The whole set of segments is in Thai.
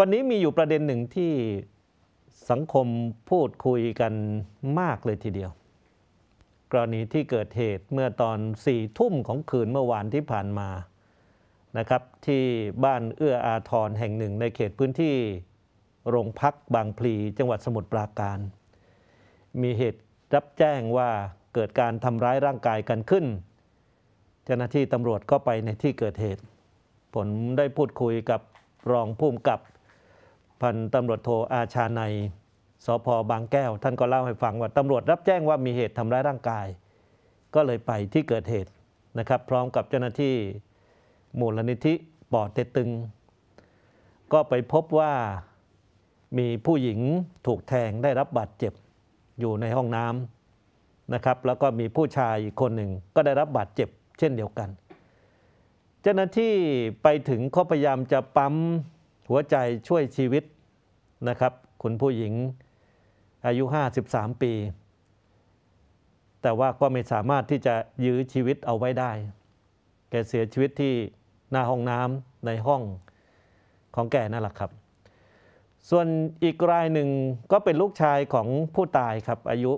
วันนี้มีอยู่ประเด็นหนึ่งที่สังคมพูดคุยกันมากเลยทีเดียว กรณีที่เกิดเหตุเมื่อตอนสี่ทุ่มของคืนเมื่อวานที่ผ่านมานะครับที่บ้านเอื้ออาทรแห่งหนึ่งในเขตพื้นที่โรงพักบางพลีจังหวัดสมุทรปราการ มีเหตุรับแจ้งว่าเกิดการทำร้ายร่างกายกันขึ้น เจ้าหน้าที่ตำรวจก็ไปในที่เกิดเหตุ ผมได้พูดคุยกับรองผู้กำกับพันตำรวจโทอาชาในสพบางแก้ว ท่านก็เล่าให้ฟังว่าตำรวจรับแจ้งว่ามีเหตุทำร้ายร่างกาย ก็เลยไปที่เกิดเหตุนะครับ พร้อมกับเจ้าหน้าที่มูลนิธิปอดเตตึง ก็ไปพบว่ามีผู้หญิงถูกแทงได้รับบาดเจ็บอยู่ในห้องน้ำนะครับ แล้วก็มีผู้ชายอีกคนหนึ่งก็ได้รับบาดเจ็บ เช่นเดียวกัน เจ้าหน้าที่ไปถึงเขาพยายามจะปั๊มหัวใจช่วยชีวิตนะครับ คุณผู้หญิงอายุ 53 ปี แต่ว่าก็ไม่สามารถที่จะยื้อชีวิตเอาไว้ได้ แกเสียชีวิตที่ หน้าห้องน้ำในห้องของแกนั่นแหละครับ ส่วนอีกรายหนึ่งก็เป็นลูกชายของผู้ตายครับ อายุ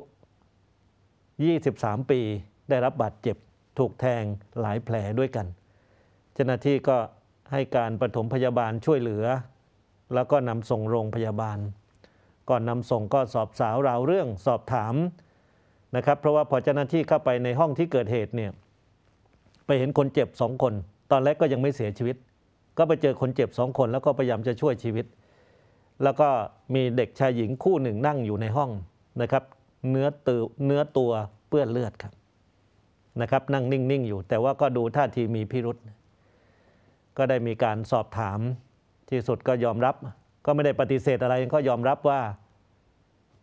23 ปี ได้รับบาดเจ็บถูกแทงหลายแผลด้วยกัน เจ้าหน้าที่ก็ให้การปฐมพยาบาลช่วยเหลือแล้วก็นำส่งโรงพยาบาล ก่อนนำส่งก็สอบสาวราวเรื่องสอบถามนะครับ เพราะว่าพอเจ้าหน้าที่เข้าไปในห้องที่เกิดเหตุเนี่ยไปเห็นคนเจ็บสองคน ตอนแรกก็ยังไม่เสียชีวิต ก็ไปเจอคนเจ็บสองคนแล้วก็พยายามจะช่วยชีวิต แล้วก็มีเด็กชายหญิงคู่หนึ่ง นั่งอยู่ในห้องนะครับเนื้อตือเนื้อตัวเปื้อนเลือดครับนะครับ นั่งนิ่งๆอยู่แต่ว่าก็ดูท่าทีมีพิรุษก็ได้มีการสอบถามที่สุดก็ยอมรับก็ไม่ได้ปฏิเสธอะไรก็ยอมรับว่า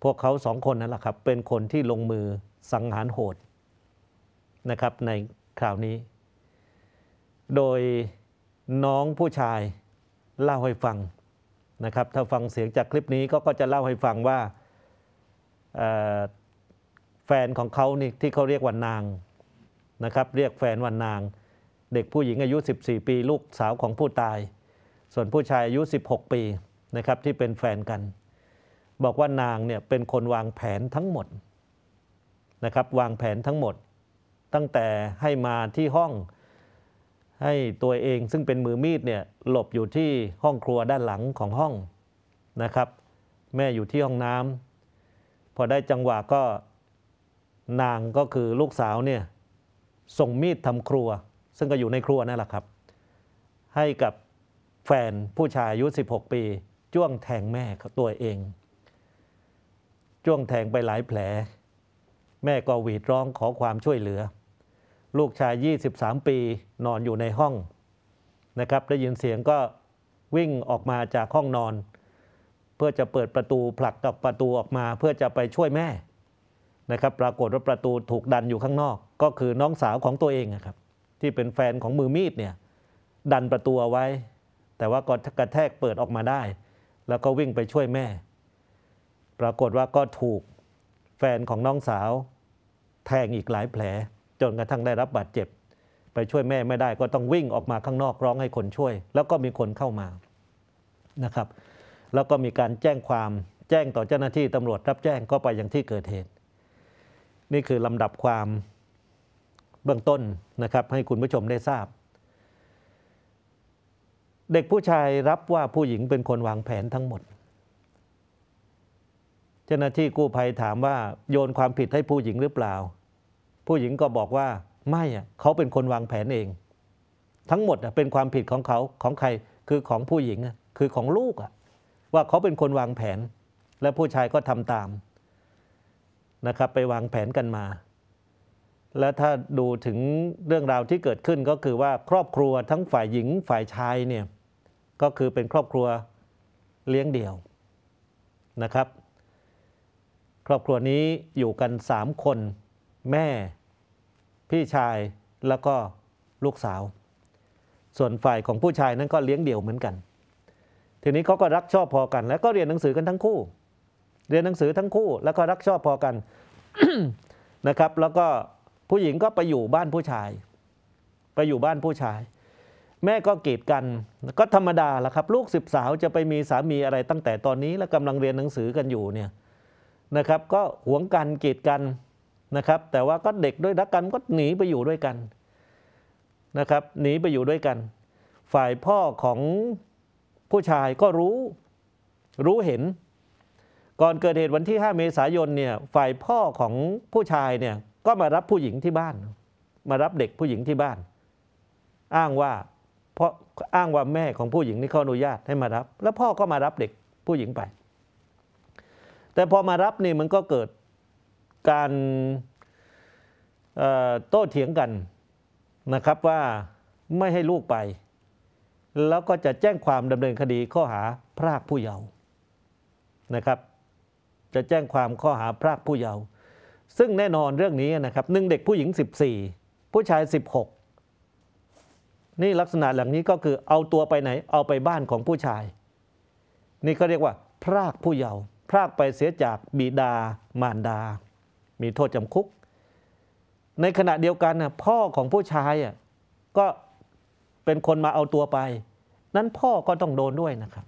พวกเขาสองคนนั่นแหละครับเป็นคนที่ลงมือสังหารโหดนะครับในคราวนี้ โดยน้องผู้ชายเล่าให้ฟังนะครับถ้าฟังเสียงจากคลิปนี้ก็ก็จะเล่าให้ฟังว่าแฟนของเขานี่ที่เขาเรียกว่านางนะครับเรียกแฟนว่านาง เด็กผู้หญิงอายุ 14 ปี ลูกสาวของผู้ตายส่วนผู้ชายอายุ16ปีนะครับที่เป็นแฟนกัน บอกว่านางเนี่ยเป็นคนวางแผนทั้งหมดนะครับ วางแผนทั้งหมดตั้งแต่ให้มาที่ห้องให้ตัวเองซึ่งเป็นมือมีดเนี่ยหลบอยู่ที่ห้องครัวด้านหลังของห้องนะครับ แม่อยู่ที่ห้องน้ำพอได้จังหวะก็นางก็คือลูกสาวเนี่ยส่งมีดทำครัว ซึ่งก็อยู่ในครัวนั่นแหละครับ ให้กับแฟนผู้ชายอายุ 16 ปีจ้วงแทงแม่เขาตัวเองจ้วงแทงไปหลายแผล แม่ก็หวีดร้องขอความช่วยเหลือ ลูกชาย 23 ปีนอนอยู่ในห้องนะครับได้ยินเสียงก็วิ่งออกมาจากห้องนอน เพื่อจะเปิดประตูผลักกับประตูออกมาเพื่อจะไปช่วยแม่นะครับ ปรากฏว่าประตูถูกดันอยู่ข้างนอกก็คือน้องสาวของตัวเองครับ ที่เป็นแฟนของมือมีดเนี่ยดันประตูไว้แต่ว่าก็กระแทกเปิดออกมาได้ แล้วก็วิ่งไปช่วยแม่ ปรากฏว่าก็ถูกแฟนของน้องสาว แทงอีกหลายแผลจนกระทั่งได้รับบาดเจ็บ ไปช่วยแม่ไม่ได้ก็ต้องวิ่งออกมาข้างนอกร้องให้คนช่วย แล้วก็มีคนเข้ามานะครับ แล้วก็มีการแจ้งความแจ้งต่อเจ้าหน้าที่ตำรวจรับแจ้งก็ไปยังที่เกิดเหตุนี่คือลำดับความเบื้องต้นนะครับ ให้คุณผู้ชมได้ทราบเด็กผู้ชายรับว่าผู้หญิงเป็นคนวางแผนทั้งหมด เจ้าหน้าที่กู้ภัยถามว่าโยนความผิดให้ผู้หญิงหรือเปล่า ผู้หญิงก็บอกว่าไม่อะเขาเป็นคนวางแผนเอง ทั้งหมดเป็นความผิดของเขาของใครคือของผู้หญิง คือของลูกอะว่าเขาเป็นคนวางแผน และผู้ชายก็ทำตามนะครับ ไปวางแผนกันมา และถ้าดูถึงเรื่องราวที่เกิดขึ้นก็คือว่าครอบครัวทั้งฝ่ายหญิงฝ่ายชายเนี่ยก็คือเป็นครอบครัวเลี้ยงเดี่ยวนะครับ ครอบครัวนี้อยู่กัน3คนแม่พี่ชายแล้วก็ลูกสาว ส่วนฝ่ายของผู้ชายนั้นก็เลี้ยงเดี่ยวเหมือนกัน ทีนี้เขาก็รักชอบพอกัน แล้วก็เรียนหนังสือกันทั้งคู่ เรียนหนังสือทั้งคู่ แล้วก็รักชอบพอกันนะครับ แล้วก็ผู้หญิงก็ไปอยู่บ้านผู้ชาย ไปอยู่บ้านผู้ชายแม่ก็กีดกันก็ ธรรมดาละครับ ลูกสิบสาวจะไปมีสามีอะไรตั้งแต่ตอนนี้และกำลังเรียนหนังสือกันอยู่เนี่ยนะครับ ก็หวงกันกีดกันนะครับ แต่ว่าก็เด็กด้วยรักกันก็หนีไปอยู่ด้วยกันนะครับหนีไปอยู่ด้วยกัน ฝ่ายพ่อของผู้ชายก็รู้รู้เห็น ก่อนเกิดเหตุวันที่ 5 เมษายนเนี่ยฝ่ายพ่อของผู้ชายเนี่ยก็มารับผู้หญิงที่บ้าน มารับเด็กผู้หญิงที่บ้าน อ้างว่าเพราะอ้างว่าแม่ของผู้หญิงนี่เขาอนุญาตให้มารับ แล้วพ่อก็มารับเด็กผู้หญิงไป แต่พอมารับนี่มันก็เกิดการโต้เถียงกันนะครับว่าไม่ให้ลูกไป แล้วก็จะแจ้งความดำเนินคดีข้อหาพรากผู้เยาว์นะครับ จะแจ้งความข้อหาพรากผู้เยาว์ซึ่งแน่นอนเรื่องนี้นะครับหนึ่งเด็กผู้หญิง 14 ผู้ชาย 16นี่ลักษณะหลังนี้ก็คือเอาตัวไปไหน เอาไปบ้านของผู้ชาย นี่ก็เรียกว่า พรากผู้เยาว์พรากไปเสียจากบิดา มารดา มีโทษจำคุก ในขณะเดียวกันนะพ่อของผู้ชายอ่ะ ก็เป็นคนมาเอาตัวไป นั้นพ่อก็ต้องโดนด้วยนะครับ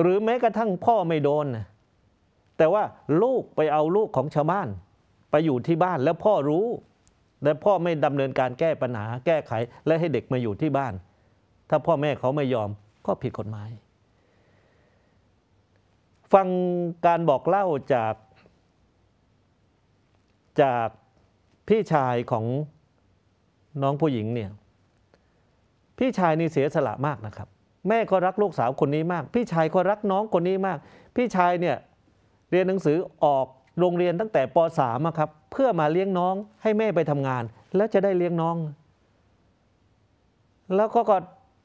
หรือแม้กระทั่งพ่อไม่โดนนะแต่ว่าลูกไปเอาลูกของชาวบ้าน ไปอยู่ที่บ้านแล้วพ่อรู้และพ่อไม่ดำเนินการแก้ปัญหาแก้ไขและให้เด็กมาอยู่ที่บ้าน ถ้าพ่อแม่เขาไม่ยอมก็ผิดกฎหมายฟังการบอกเล่าจากจากพี่ชายของน้องผู้หญิงเนี่ยพี่ชายนี่เสียสละมากนะครับ แม่ก็รักลูกสาวคนนี้มาก พี่ชายก็รักน้องคนนี้มาก พี่ชายเนี่ยเรียนหนังสือออกโรงเรียนตั้งแต่ป .3 ครับเพื่อมาเลี้ยงน้อง ให้แม่ไปทำงานแล้วจะได้เลี้ยงน้อง แล้วก็ก็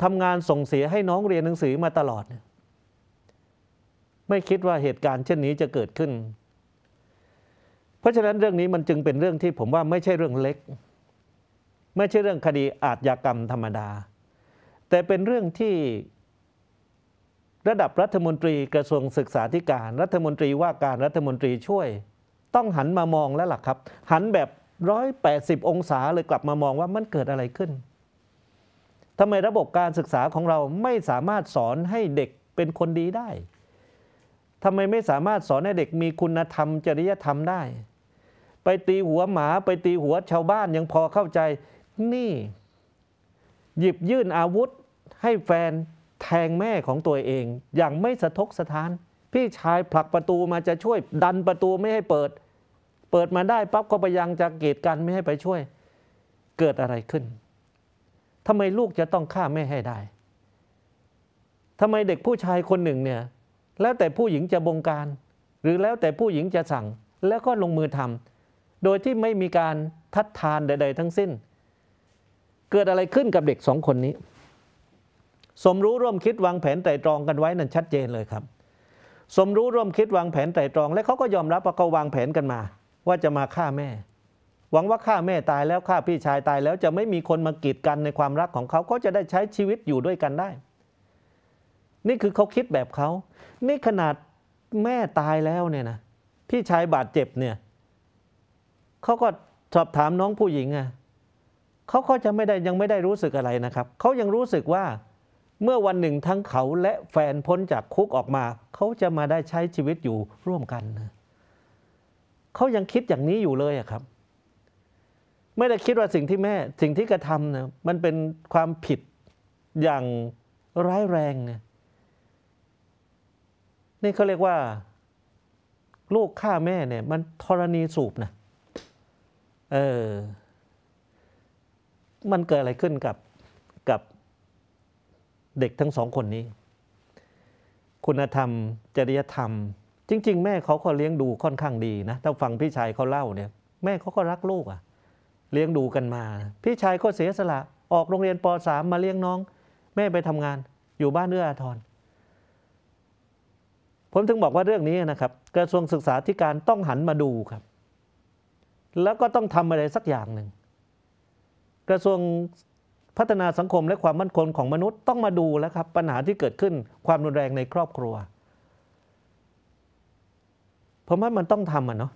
ทำงานส่งเสียให้น้องเรียนหนังสือมาตลอดไม่คิดว่าเหตุการณ์เช่นนี้จะเกิดขึ้น เพราะฉะนั้นเรื่องนี้มันจึงเป็นเรื่องที่ผมว่าไม่ใช่เรื่องเล็ก ไม่ใช่เรื่องคดี อาชญากรรม ธรรมดา แต่เป็นเรื่องที่ระดับรัฐมนตรีกระทรวงศึกษาธิการรัฐมนตรีว่าการรัฐมนตรีช่วย ต้องหันมามองแล้วล่ะครับ หันแบบร้อยแปดสิบองศาเลยกลับมามองว่ามันเกิดอะไรขึ้นทำไมระบบการศึกษาของเราไม่สามารถสอนให้เด็กเป็นคนดีได้ทำไมไม่สามารถสอนให้เด็กมีคุณธรรมจริยธรรมได้ ไปตีหัวหมาไปตีหัวชาวบ้านยังพอเข้าใจนี่ หยิบยื่นอาวุธ ให้แฟนแทงแม่ของตัวเองอย่างไม่สะทกสะท้าน พี่ชายผลักประตูมาจะช่วยดันประตูไม่ให้เปิด เปิดมาได้ปั๊บก็ไปยังจะกีดกันไม่ให้ไปช่วย เกิดอะไรขึ้นทำไมลูกจะต้องฆ่าแม่ให้ได้ทำไมเด็กผู้ชายคนหนึ่งเนี่ยแล้วแต่ผู้หญิงจะบงการ หรือแล้วแต่ผู้หญิงจะสั่งแล้วก็ลงมือทำโดยที่ไม่มีการทัดทานใด ๆ ทั้งสิ้น เกิดอะไรขึ้นกับเด็กสองคนนี้สมรู้ร่วมคิดวางแผนไตรตรองกันไว้นั่นชัดเจนเลยครับ สมรู้ร่วมคิดวางแผนไตรตรอง และเขาก็ยอมรับว่าเขาวางแผนกันมา ว่าจะมาฆ่าแม่ หวังว่าฆ่าแม่ตายแล้วฆ่าพี่ชายตายแล้วจะไม่มีคนมากีดกันในความรักของเขาก็จะได้ใช้ชีวิตอยู่ด้วยกันได้ นี่คือเขาคิดแบบเขา นี่ขนาดแม่ตายแล้วเนี่ยนะพี่ชายบาดเจ็บเนี่ยเขาก็สอบถามน้องผู้หญิงอะ่ะเขาก็จะไม่ได้ยังไม่ได้รู้สึกอะไรนะครับเขายังรู้สึกว่าเมื่อวันหนึ่งทั้งเขาและแฟนพ้นจากคุกออกมา เขาจะมาได้ใช้ชีวิตอยู่ร่วมกัน เขายังคิดอย่างนี้อยู่เลยครับ ไม่ได้คิดว่าสิ่งที่แม่ สิ่งที่กระทำนะมันเป็นความผิดอย่างร้ายแรงเนี่ยนี่เขาเรียกว่า ลูกฆ่าแม่เนี่ยมันธรณีสูบนะเออมันเกิดอะไรขึ้นกับกับเด็กทั้งสองคนนี้ คุณธรรมจริยธรรม จริง ๆ แม่เขาก็เลี้ยงดูค่อนข้างดีนะถ้าฟังพี่ชายเขาเล่าเนี่ยแม่เขาก็รักลูกอะ่ะ เลี้ยงดูกันมาพี่ชายก็เสียสละออกโรงเรียนปสามาเลี้ยงน้อง แม่ไปทำงานอยู่บ้านเอื้ออาทรผมถึงบอกว่าเรื่องนี้นะครับ กระทรวงศึกษาธิการต้องหันมาดูครับ แล้วก็ต้องทำอะไรสักอย่างหนึ่งกระทรวงพัฒนาสังคมและความมั่นคงของมนุษย์ต้องมาดูแล้วครับ ปัญหาที่เกิดขึ้น ความรุนแรงในครอบครัวผมว่ามันต้องทำอ่ะเนาะ